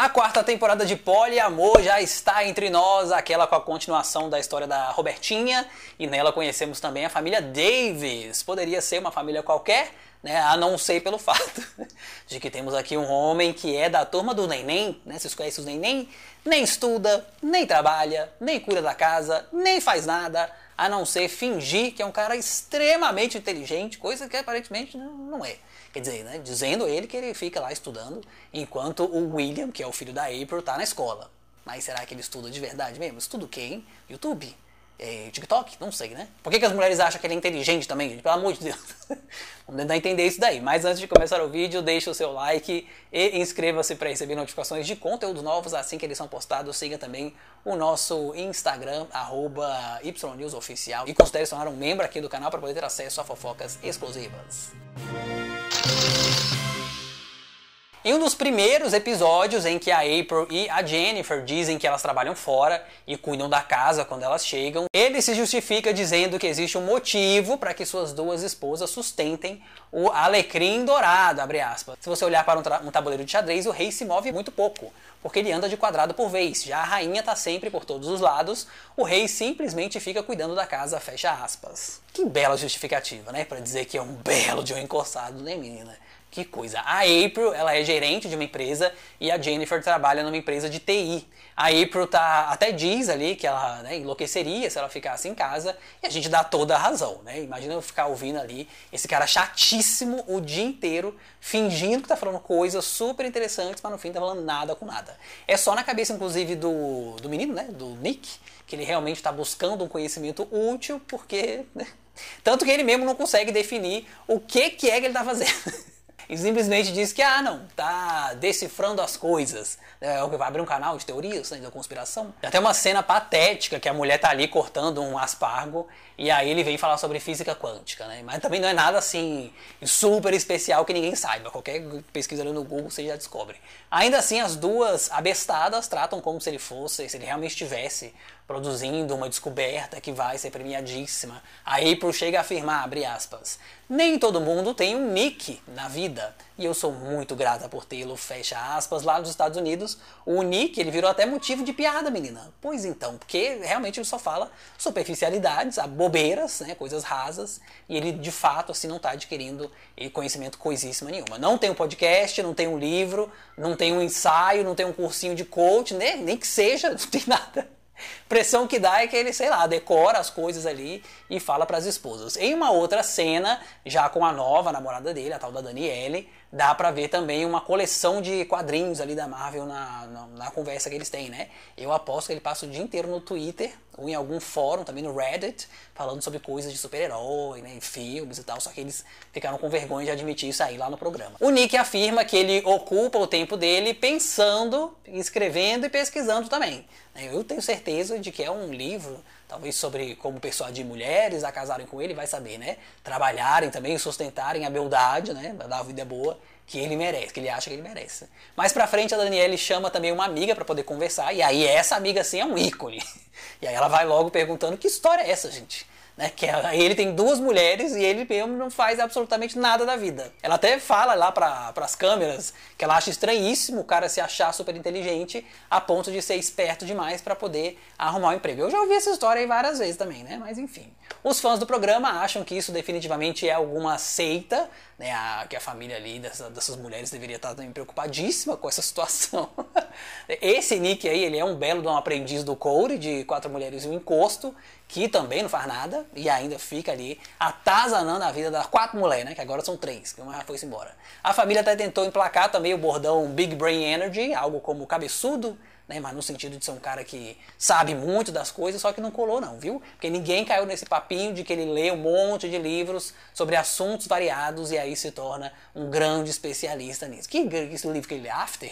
A quarta temporada de Poliamor já está entre nós, aquela com a continuação da história da Robertinha, e nela conhecemos também a família Davis. Poderia ser uma família qualquer, né? A não ser pelo fato de que temos aqui um homem que é da turma do neném, né? Vocês conhecem os neném? Nem estuda, nem trabalha, nem cuida da casa, nem faz nada a não ser fingir que é um cara extremamente inteligente, coisa que aparentemente não é. Quer dizer, né, dizendo ele que ele fica lá estudando enquanto o William, que é o filho da April, tá na escola. Mas será que ele estuda de verdade mesmo? Estuda o quê, hein? YouTube? É, TikTok? Não sei, né? Por que, que, as mulheres acham que ele é inteligente também, gente? Pelo amor de Deus. Vamos tentar entender isso daí. Mas antes de começar o vídeo, deixe o seu like e inscreva-se para receber notificações de conteúdos novos assim que eles são postados. Siga também o nosso Instagram, arroba YNewsOficial. E considere se tornar um membro aqui do canal para poder ter acesso a fofocas exclusivas. Em um dos primeiros episódios em que a April e a Jennifer dizem que elas trabalham fora e cuidam da casa quando elas chegam, ele se justifica dizendo que existe um motivo para que suas duas esposas sustentem o alecrim dourado, Se você olhar para um, um, tabuleiro de xadrez, o rei se move muito pouco, porque ele anda de quadrado por vez, já a rainha está sempre por todos os lados, o rei simplesmente fica cuidando da casa, fecha aspas. Que bela justificativa, né? Para dizer que é um belo de um encostado, né, menina? Que coisa. A April, ela é gerente de uma empresa e a Jennifer trabalha numa empresa de TI. A April tá, até diz ali que ela né, enlouqueceria se ela ficasse em casa e a gente dá toda a razão, né? Imagina eu ficar ouvindo ali esse cara chatíssimo o dia inteiro, fingindo que tá falando coisas super interessantes, mas no fim tá falando nada com nada. É só na cabeça, inclusive, do, do menino, né? Do Nick, que ele realmente está buscando um conhecimento útil, porque... Né? Tanto que ele mesmo não consegue definir o que, que é que ele está fazendo. e simplesmente diz que, ah, não, tá decifrando as coisas. É, vai abrir um canal de teorias né, da conspiração. Tem até uma cena patética que a mulher tá ali cortando um aspargo e aí ele vem falar sobre física quântica, né? Mas também não é nada assim super especial que ninguém saiba. Qualquer pesquisa no Google você já descobre. Ainda assim, as duas abestadas tratam como se ele fosse, se ele realmente estivesse produzindo uma descoberta que vai ser premiadíssima. A April chega a afirmar, abre aspas, nem todo mundo tem um nick na vida vida. E eu sou muito grata por tê-lo, fecha aspas, lá nos Estados Unidos. O Nick, ele virou até motivo de piada, menina. Pois então, porque realmente ele só fala superficialidades, bobeiras, né, coisas rasas, e ele de fato assim não está adquirindo conhecimento coisíssima nenhuma. Não tem um podcast, não tem um livro, não tem um ensaio, não tem um cursinho de coach, né, nem que seja, não tem nada pressão que dá é que ele, sei lá, decora as coisas ali e fala para as esposas. Em uma outra cena, já com a nova namorada dele, a tal da Daniele, dá para ver também uma coleção de quadrinhos ali da Marvel na, na, na, conversa que eles têm, né? Eu aposto que ele passa o dia inteiro no Twitter ou em algum fórum, também no Reddit, falando sobre coisas de super-herói, né, filmes e tal, só que eles ficaram com vergonha de admitir isso aí lá no programa. O Nick afirma que ele ocupa o tempo dele pensando, escrevendo e pesquisando também. Eu tenho certeza certeza de que é um livro, talvez sobre como persuadir mulheres a casarem com ele, vai saber, né? Trabalharem também, sustentarem a beldade, né? Dar a vida boa que ele merece, que ele acha que ele merece. Mais pra frente a Daniele chama também uma amiga para poder conversar, e aí essa amiga assim é um ícone. E aí ela vai logo perguntando que história é essa, gente? Né? Que é, ele tem duas mulheres e ele mesmo não faz absolutamente nada da vida. Ela até fala lá para as câmeras que ela acha estranhíssimo o cara se achar super inteligente a ponto de ser esperto demais para poder arrumar um emprego. Eu já ouvi essa história aí várias vezes também, né? Mas enfim. Os fãs do programa acham que isso definitivamente é alguma seita, né, a, que a família ali dessa, dessas mulheres deveria estar também preocupadíssima com essa situação. Esse Nick aí, ele é um belo de um aprendiz do Corey, de Quatro Mulheres e um Encosto, que também não faz nada e ainda fica ali atazanando a vida das quatro mulheres, né, que agora são três, que uma já foi embora. A família até tentou emplacar também o bordão Big Brain Energy, algo como cabeçudo, né? Mas no sentido de ser um cara que sabe muito das coisas, só que não colou não, viu? Porque ninguém caiu nesse papinho de que ele lê um monte de livros sobre assuntos variados e aí se torna um grande especialista nisso. Que, esse livro que ele lê? After?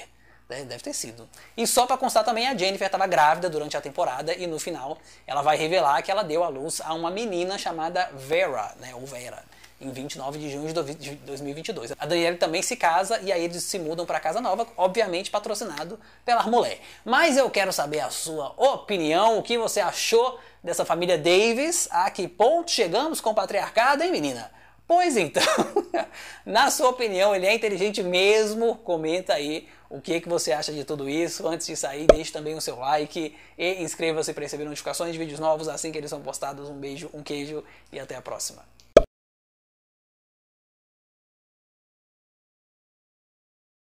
Deve ter sido. E só para constar também, a Jennifer estava grávida durante a temporada e no final ela vai revelar que ela deu à luz a uma menina chamada Vera, né, ou Vera em 29 de junho de 2022. A Daniele também se casa e aí eles se mudam para casa nova, obviamente patrocinado pela Armolé. Mas eu quero saber a sua opinião, o que você achou dessa família Davis, a que ponto chegamos com o patriarcado, hein, menina? Pois então, na sua opinião, ele é inteligente mesmo? Comenta aí o que, é que você acha de tudo isso. Antes de sair, deixe também o seu like e inscreva-se para receber notificações de vídeos novos assim que eles são postados. Um beijo, um queijo e até a próxima.